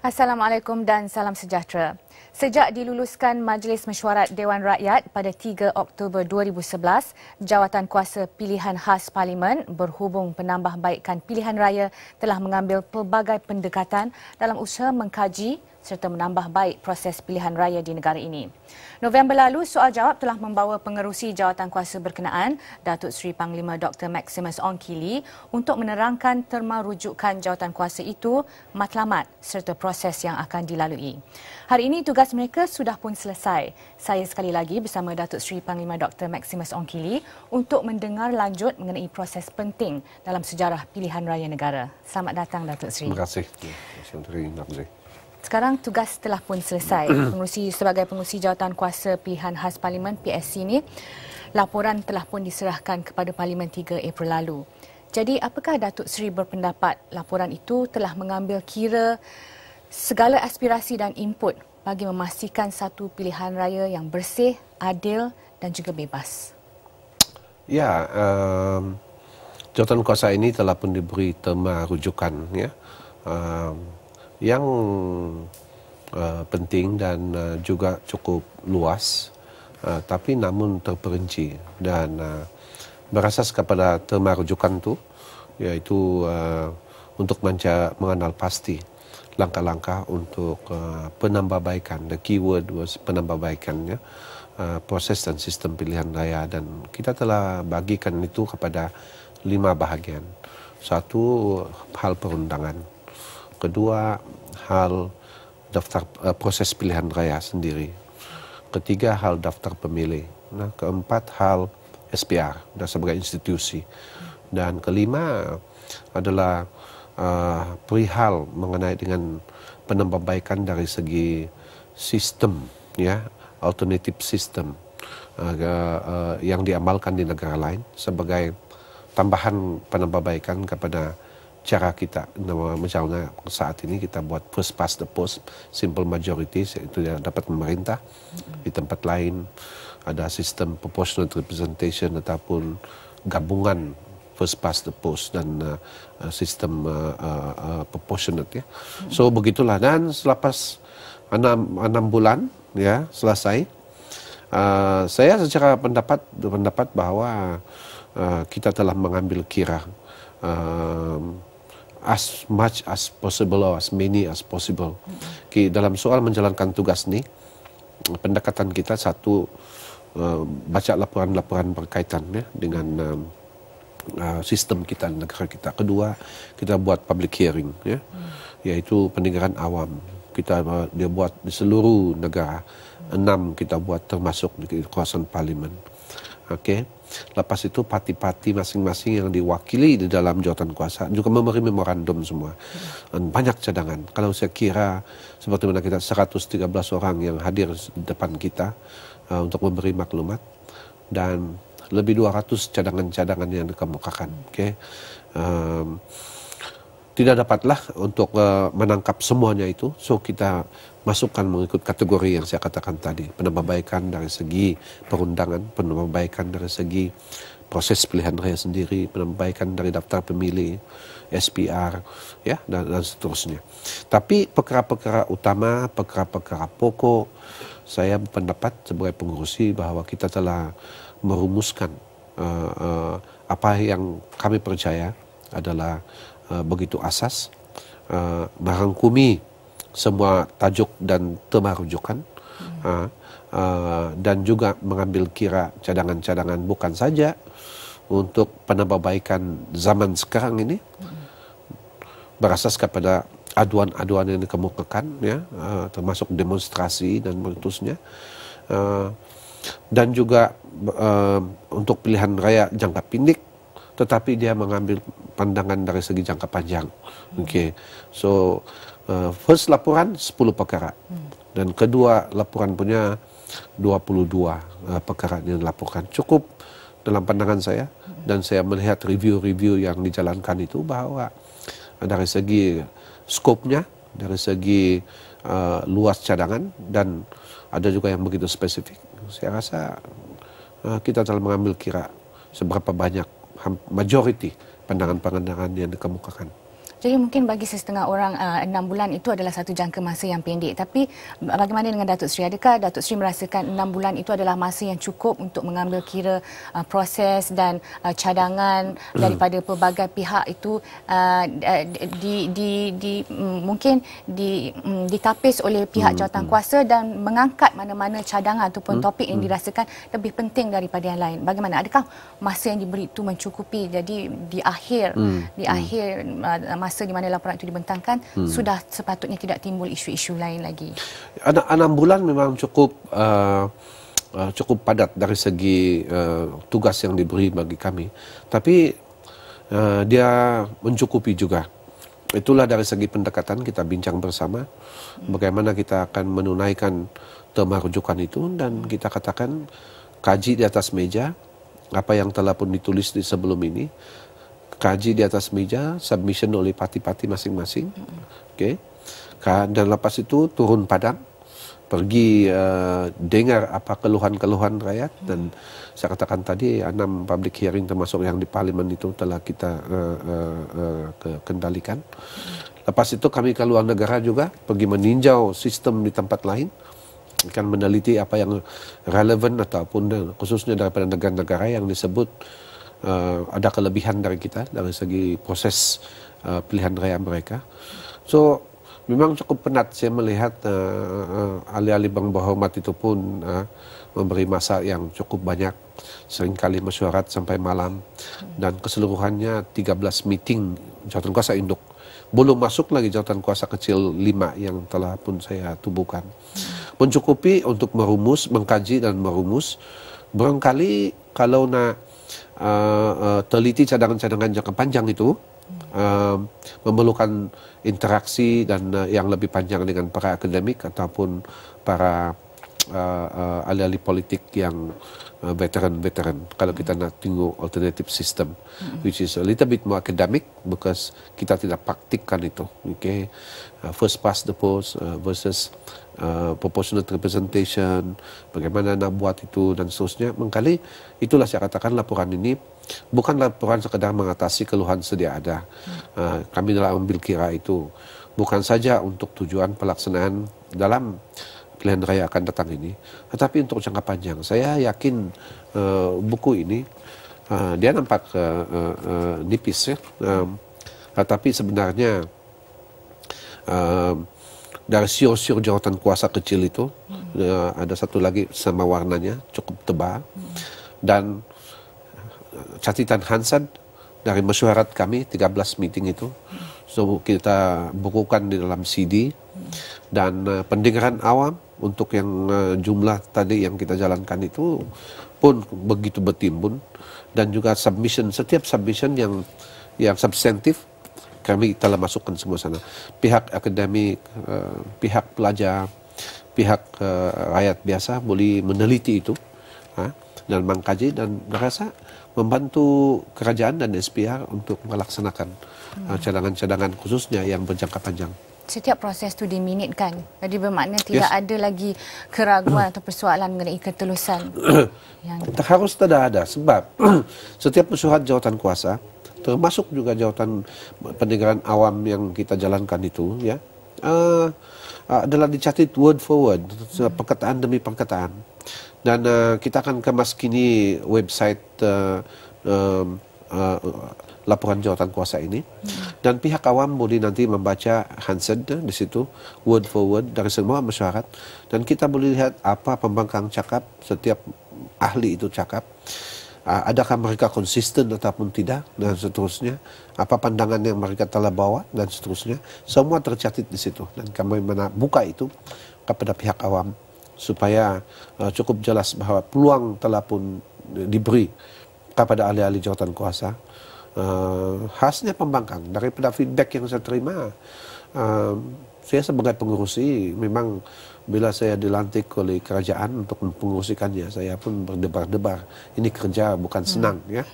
Assalamualaikum dan salam sejahtera. Sejak diluluskan Majlis Mesyuarat Dewan Rakyat pada 3 Oktober 2011, jawatan kuasa pilihan khas Parlimen berhubung penambahbaikan pilihan raya telah mengambil pelbagai pendekatan dalam usaha mengkaji serta menambah baik proses pilihan raya di negara ini. November lalu, soal jawab telah membawa pengerusi jawatan kuasa berkenaan, Datuk Seri Panglima Dr. Maximus Onkili untuk menerangkan terma rujukan kuasa itu, matlamat serta proses yang akan dilalui. Hari ini, tugas mereka sudah pun selesai. Saya sekali lagi bersama Datuk Seri Panglima Dr. Maximus Onkili untuk mendengar lanjut mengenai proses penting dalam sejarah pilihan raya negara. Selamat datang, Datuk Seri. Terima kasih. Terima kasih. Sekarang tugas telah pun selesai. Pengurusi sebagai pengurusi jawatan kuasa pilihan khas parlimen PSC ini, laporan telah pun diserahkan kepada parlimen 3 April lalu. Jadi apakah Datuk Seri berpendapat laporan itu telah mengambil kira segala aspirasi dan input bagi memastikan satu pilihan raya yang bersih, adil dan juga bebas? Ya, um, jawatan kuasa ini telah pun diberi tema rujukan ya. Um, yang uh, penting dan uh, juga cukup luas uh, tapi namun terperinci dan uh, berasas kepada tema rujukan itu yaitu uh, untuk manja, mengenal pasti langkah-langkah untuk uh, penambahbaikan the keyword was penambahbaikan uh, proses dan sistem pilihan raya dan kita telah bagikan itu kepada lima bahagian satu hal perundangan Kedua, hal daftar uh, proses pilihan raya sendiri. Ketiga, hal daftar pemilih. Nah, keempat hal SPR dan sebagai institusi. Dan kelima adalah uh, perihal mengenai dengan penambahbaikan dari segi sistem ya, alternatif sistem uh, eh, uh, yang diamalkan di negara lain sebagai tambahan penambahbaikan kepada cara kita misalnya saat ini kita buat first past the post simple majority yang dapat memerintah di tempat lain ada sistem proportional representation ataupun gabungan first past the post dan uh, sistem uh, uh, proportionate ya. So begitulah dan selepas enam enam bulan ya selesai uh, saya secara pendapat pendapat bahwa uh, kita telah mengambil kira uh, as much as possible or as many as possible. Ki dalam soal menjalankan tugas ini, pendekatan kita satu eh, baca laporan-laporan berkaitan ya dengan eh, eh, sistem kita negara kita. Kedua, kita buat public hearing ya. Yaitu pendengaran awam. Kita dia buat di seluruh negara. Enam kita buat termasuk di kawasan parlimen. Oke. Okay? Lepas itu pati-pati masing-masing yang diwakili di dalam jawatan kuasa juga memberi memorandum semua. Dan banyak cadangan. Kalau saya kira seperti mana kita 113 orang yang hadir di depan kita uh, untuk memberi maklumat dan lebih 200 cadangan-cadangan yang dikemukakan. Oke. Okay? Um, tidak dapatlah untuk uh, menangkap semuanya itu. So kita masukkan mengikut kategori yang saya katakan tadi penambahbaikan dari segi perundangan penambahbaikan dari segi proses pilihan raya sendiri penambahbaikan dari daftar pemilih SPR ya dan, dan seterusnya tapi perkara-perkara utama perkara-perkara pokok saya pendapat sebagai pengurusi bahwa kita telah merumuskan uh, uh, apa yang kami percaya adalah uh, begitu asas uh, merangkumi semua tajuk dan tema rujukan hmm. uh, uh, dan juga mengambil kira cadangan-cadangan bukan saja untuk penambahbaikan zaman sekarang ini hmm. berasas kepada aduan-aduan yang dikemukakan ya uh, termasuk demonstrasi dan meletusnya uh, dan juga uh, untuk pilihan raya jangka pendek tetapi dia mengambil pandangan dari segi jangka panjang hmm. oke okay. so uh, first laporan 10 perkara hmm. dan kedua laporan punya 22 uh, eh, perkara yang dilaporkan cukup dalam pandangan saya hmm. dan saya melihat review-review yang dijalankan itu bahwa dari segi skopnya dari segi uh, luas cadangan dan ada juga yang begitu spesifik saya rasa uh, kita telah mengambil kira seberapa banyak majority pandangan-pandangan yang dikemukakan Jadi mungkin bagi sesetengah orang uh, enam bulan itu adalah satu jangka masa yang pendek. Tapi bagaimana dengan Datuk Seri? Adakah Datuk Seri merasakan enam bulan itu adalah masa yang cukup untuk mengambil kira uh, proses dan uh, cadangan hmm. daripada pelbagai pihak itu uh, di, di, di, di mm, mungkin di, um, ditapis oleh pihak hmm, jawatan hmm. kuasa dan mengangkat mana-mana cadangan ataupun topik yang dirasakan lebih penting daripada yang lain. Bagaimana? Adakah masa yang diberi itu mencukupi? Jadi di akhir, di akhir masa uh, masa di mana laporan itu dibentangkan hmm. sudah sepatutnya tidak timbul isu-isu lain lagi. Anak enam bulan memang cukup uh, uh, cukup padat dari segi uh, tugas yang diberi bagi kami. Tapi uh, dia mencukupi juga. Itulah dari segi pendekatan kita bincang bersama bagaimana kita akan menunaikan tema rujukan itu dan kita katakan kaji di atas meja apa yang telah pun ditulis di sebelum ini kaji di atas meja, submission oleh parti-parti masing-masing. Oke. Okay. Dan lepas itu turun padang, pergi uh, dengar apa keluhan-keluhan rakyat dan saya katakan tadi enam public hearing termasuk yang di parlimen itu telah kita uh, uh, uh, kendalikan. Lepas itu kami ke luar negara juga pergi meninjau sistem di tempat lain akan meneliti apa yang relevan ataupun eh, khususnya daripada negara-negara yang disebut uh, ada kelebihan dari kita dari segi proses uh, pilihan raya mereka. So memang cukup penat saya melihat uh, eh, uh, alih-alih Bang Bahomat itu pun uh, memberi masa yang cukup banyak seringkali mesyuarat sampai malam dan keseluruhannya 13 meeting jawatan kuasa induk belum masuk lagi jawatan kuasa kecil 5 yang telah pun saya tubuhkan mencukupi untuk merumus mengkaji dan merumus barangkali kalau nak uh, uh, teliti cadangan-cadangan jangka panjang itu uh, memerlukan interaksi dan uh, yang lebih panjang dengan para akademik ataupun para uh, uh, alih-alih politik yang eh, veteran veteran uh, Kalau kita nak tengok alternative system, mm-hmm. which is a little bit more academic because kita tidak praktikkan itu. Okay, uh, first past the post uh, versus uh, proportional representation, bagaimana nak buat itu dan seterusnya. Mengkali itulah saya katakan laporan ini bukan laporan sekedar mengatasi keluhan sedia ada. Uh, kami telah ambil kira itu bukan saja untuk tujuan pelaksanaan dalam pilihan raya akan datang ini. Tetapi untuk jangka panjang, saya yakin uh, buku ini uh, dia nampak uh, uh, nipis ya, uh, tapi sebenarnya uh, dari siur-siur jawatan kuasa kecil itu hmm. uh, ada satu lagi sama warnanya cukup tebal hmm. dan catatan Hansen dari mesyuarat kami 13 meeting itu so kita bukukan di dalam CD dan uh, pendengaran awam untuk yang eh, jumlah tadi yang kita jalankan itu pun begitu bertimbun dan juga submission setiap submission yang yang substantif kami telah masukkan semua sana pihak akademik eh, pihak pelajar pihak eh, rakyat biasa boleh meneliti itu dan mengkaji dan merasa membantu kerajaan dan SPR untuk melaksanakan cadangan-cadangan khususnya yang berjangka panjang setiap proses tu diminitkan. Jadi bermakna tidak yes. ada lagi keraguan atau persoalan mengenai ketulusan. yang... Harus tidak ada sebab setiap persuruhan jawatan kuasa termasuk juga jawatan pendengaran awam yang kita jalankan itu ya uh, adalah dicatat word for word hmm. perkataan demi perkataan dan uh, kita akan kemas kini website uh, uh, uh, laporan jawatan kuasa ini hmm dan pihak awam boleh nanti membaca Hansen di situ word for word dari semua masyarakat dan kita boleh lihat apa pembangkang cakap setiap ahli itu cakap ah, adakah mereka konsisten ataupun tidak dan seterusnya apa pandangan yang mereka telah bawa dan seterusnya semua tercatat di situ dan kami buka itu kepada pihak awam supaya uh, cukup jelas bahwa peluang telah pun diberi kepada ahli-ahli jawatan kuasa uh, khasnya pembangkang daripada feedback yang saya terima uh, saya sebagai pengurusi memang bila saya dilantik oleh kerajaan untuk mempengurusikannya saya pun berdebar-debar ini kerja bukan hmm. senang hmm. ya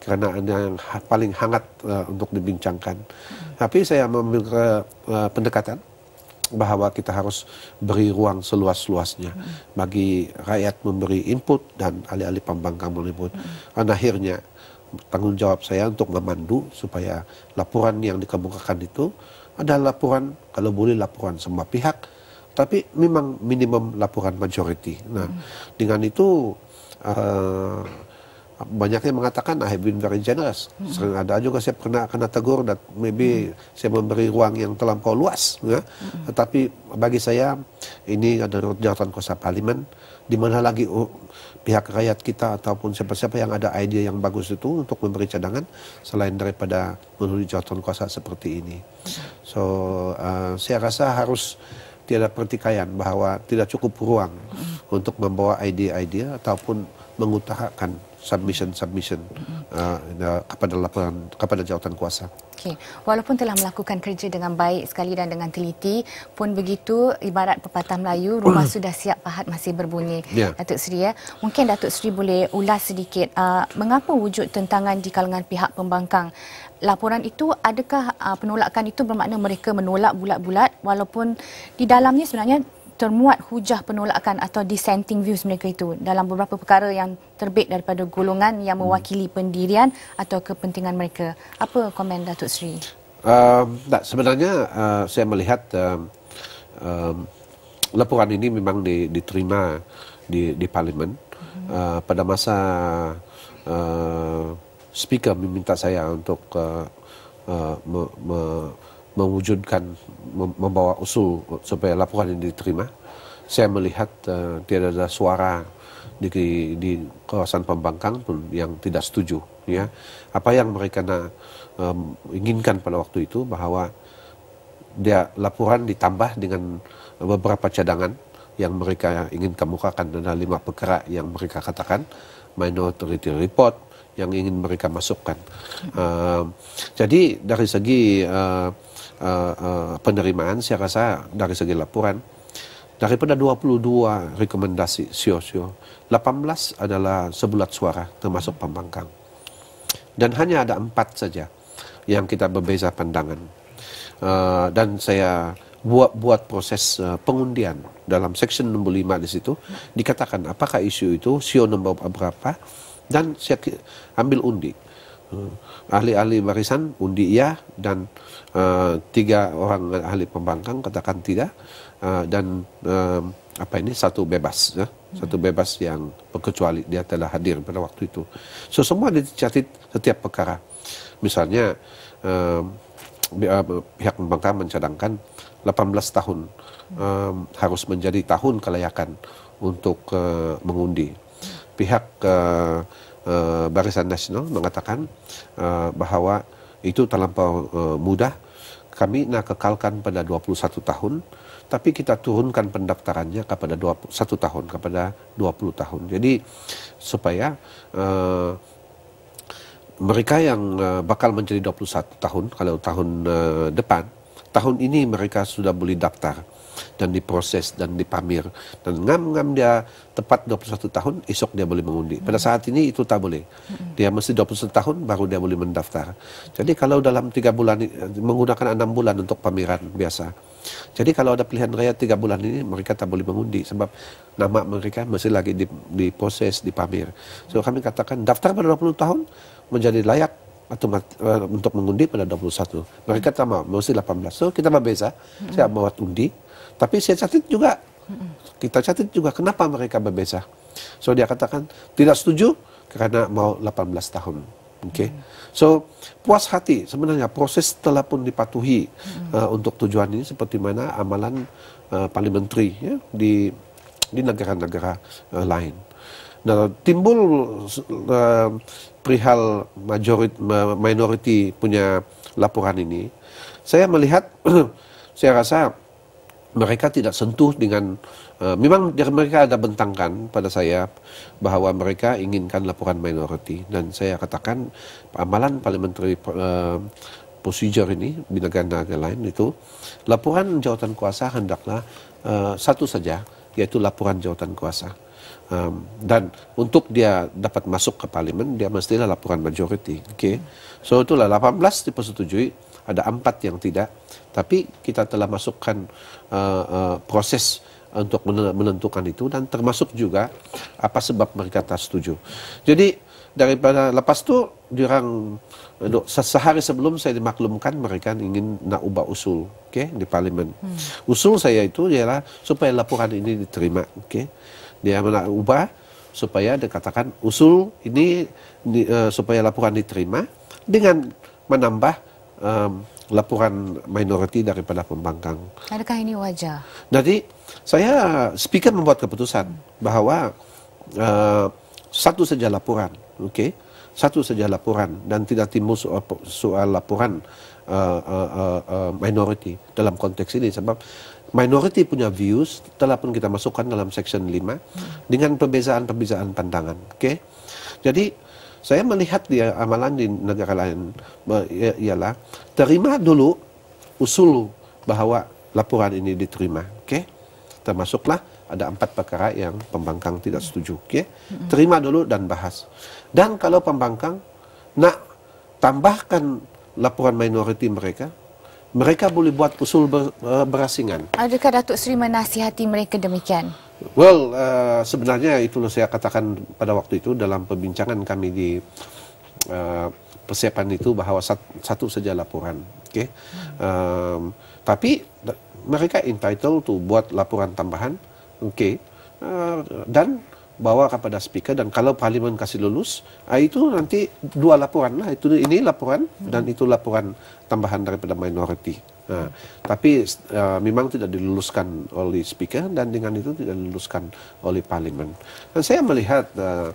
karena ada yang paling hangat uh, untuk dibincangkan hmm. tapi saya memiliki uh, pendekatan bahwa kita harus beri ruang seluas-luasnya hmm. bagi rakyat memberi input dan alih-alih pembangkang meliput Hmm. akhirnya tanggung jawab saya untuk memandu supaya laporan yang dikemukakan itu adalah laporan kalau boleh laporan semua pihak tapi memang minimum laporan majority. Nah, hmm. dengan itu uh, banyak mengatakan I have been very generous. Hmm. Sering ada juga saya pernah kena tegur dan maybe hmm. saya memberi ruang yang terlampau luas. Ya. Hmm. Tetapi bagi saya ini adalah jawatan kuasa parlimen di mana lagi pihak rakyat kita ataupun siapa-siapa yang ada ide yang bagus itu untuk memberi cadangan selain daripada melalui jawatan kuasa seperti ini. So uh, saya rasa harus tidak pertikaian bahwa tidak cukup ruang untuk membawa ide-ide ataupun mengutarakan submission-submission. Ah, ah, kepada laporan, kepada jawatan kuasa. Okay. Walaupun telah melakukan kerja dengan baik sekali dan dengan teliti, pun begitu ibarat pepatah Melayu, rumah hmm. sudah siap pahat masih berbunyi. Yeah. Datuk Seri, ya. mungkin Datuk Seri boleh ulas sedikit uh, mengapa wujud tentangan di kalangan pihak pembangkang. Laporan itu adakah uh, penolakan itu bermakna mereka menolak bulat-bulat walaupun di dalamnya sebenarnya termuat hujah penolakan atau dissenting views mereka itu dalam beberapa perkara yang terbit daripada golongan yang hmm. mewakili pendirian atau kepentingan mereka. Apa komen Datuk Seri? Uh, tak, sebenarnya uh, saya melihat uh, um, laporan ini memang di, diterima di, di parlimen uh-huh. uh, pada masa uh, speaker meminta saya untuk uh, uh, me, me, mewujudkan membawa usul supaya laporan ini diterima. Saya melihat uh, eh, tidak ada suara di, di kawasan Pembangkang pun yang tidak setuju. Ya, apa yang mereka na, um, inginkan pada waktu itu bahwa dia laporan ditambah dengan beberapa cadangan yang mereka ingin kemukakan ada lima perkara yang mereka katakan minority report yang ingin mereka masukkan. Uh, jadi dari segi uh, uh, uh, penerimaan saya rasa dari segi laporan daripada 22 rekomendasi sio-sio 18 adalah sebulat suara termasuk pembangkang dan hanya ada empat saja yang kita berbeza pandangan uh, dan saya buat buat proses uh, pengundian dalam section 65 di situ dikatakan apakah isu itu sio nomor berapa dan saya ambil undi Hmm. ahli-ahli barisan undi iya dan uh, tiga orang ahli pembangkang katakan tidak uh, eh, dan uh, apa ini satu bebas ya satu hmm. bebas yang kecuali dia telah hadir pada waktu itu so semua dicatat setiap perkara misalnya uh, pihak pembangkang mencadangkan 18 tahun uh, harus menjadi tahun kelayakan untuk uh, mengundi pihak uh, Eh, Barisan Nasional mengatakan eh, bahwa itu terlampau eh, mudah. Kami nak kekalkan pada 21 tahun, tapi kita turunkan pendaftarannya kepada 21 tahun, kepada 20 tahun. Jadi supaya mereka yang bakal menjadi 21 tahun kalau tahun depan tahun ini mereka sudah boleh daftar dan diproses dan dipamir dan ngam-ngam dia tepat 21 tahun esok dia boleh mengundi pada hmm. saat ini itu tak boleh hmm. dia mesti 21 tahun baru dia boleh mendaftar jadi kalau dalam tiga bulan menggunakan enam bulan untuk pamiran biasa jadi kalau ada pilihan raya tiga bulan ini mereka tak boleh mengundi sebab nama mereka masih lagi diproses dipamir so kami katakan daftar pada 20 tahun menjadi layak atau eh, untuk mengundi pada 21. Mereka sama, mesti 18. So kita berbeza. Hmm. Saya mau undi, tapi saya catat juga. Kita catat juga kenapa mereka berbeza. So dia katakan tidak setuju karena mau 18 tahun. Oke. Okay? So puas hati sebenarnya proses telah pun dipatuhi hmm. uh, untuk tujuan ini seperti mana amalan uh, eh, parliamentary ya di di negara-negara uh, lain. Nah, timbul uh, perihal majorit, minority punya laporan ini, saya melihat, saya rasa mereka tidak sentuh dengan uh, memang mereka ada bentangkan pada saya bahwa mereka inginkan laporan minority dan saya katakan amalan parliamentary uh, procedure ini di negara-negara lain itu laporan jawatan kuasa hendaklah uh, satu saja yaitu laporan jawatan kuasa Um, dan untuk dia dapat masuk ke parlimen dia mestilah laporan majority. Oke, okay? so itulah 18 dipersetujui, ada empat yang tidak. Tapi kita telah masukkan uh, uh, proses untuk menentukan itu dan termasuk juga apa sebab mereka tak setuju. Jadi daripada lepas itu diorang sehari sebelum saya dimaklumkan mereka ingin nak ubah usul okay, di parlimen. Hmm. Usul saya itu ialah supaya laporan ini diterima. Okay dia ubah supaya dikatakan usul ini di, uh, supaya laporan diterima dengan menambah um, laporan minoriti daripada pembangkang. Adakah ini wajar? Jadi saya speaker membuat keputusan bahwa uh, satu saja laporan, oke, okay? satu saja laporan dan tidak timbul soal, soal laporan uh, uh, uh, minority dalam konteks ini sebab minority punya views telah pun kita masukkan dalam section 5 dengan perbezaan-perbezaan pandangan. Oke. Okay? Jadi saya melihat dia amalan di negara lain ya, ialah terima dulu usul bahwa laporan ini diterima. Oke. Okay? Termasuklah ada empat perkara yang pembangkang tidak setuju. Oke. Okay? Terima dulu dan bahas. Dan kalau pembangkang nak tambahkan laporan minoriti mereka, mereka boleh buat usul ber, e, berasingan. Adakah Datuk Seri menasihati mereka demikian? Well, uh, sebenarnya itulah saya katakan pada waktu itu dalam pembincangan kami di uh, persiapan itu bahwa sat, satu saja laporan, okay? Hmm. Um, tapi mereka entitled to buat laporan tambahan, okay? Uh, dan bawa kepada speaker dan kalau parlimen kasih lulus ah, itu nanti dua laporan lah itu ini laporan dan itu laporan tambahan daripada minority nah, tapi uh, memang tidak diluluskan oleh speaker dan dengan itu tidak diluluskan oleh parlimen dan saya melihat cadangan ah,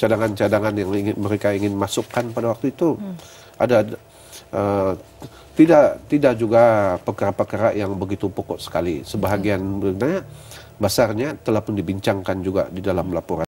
cadangan-cadangan yang ingin, mereka ingin masukkan pada waktu itu hmm. ada uh, tidak tidak juga perkara-perkara yang begitu pokok sekali sebahagian hmm. Basarnya telah pun dibincangkan juga di dalam laporan.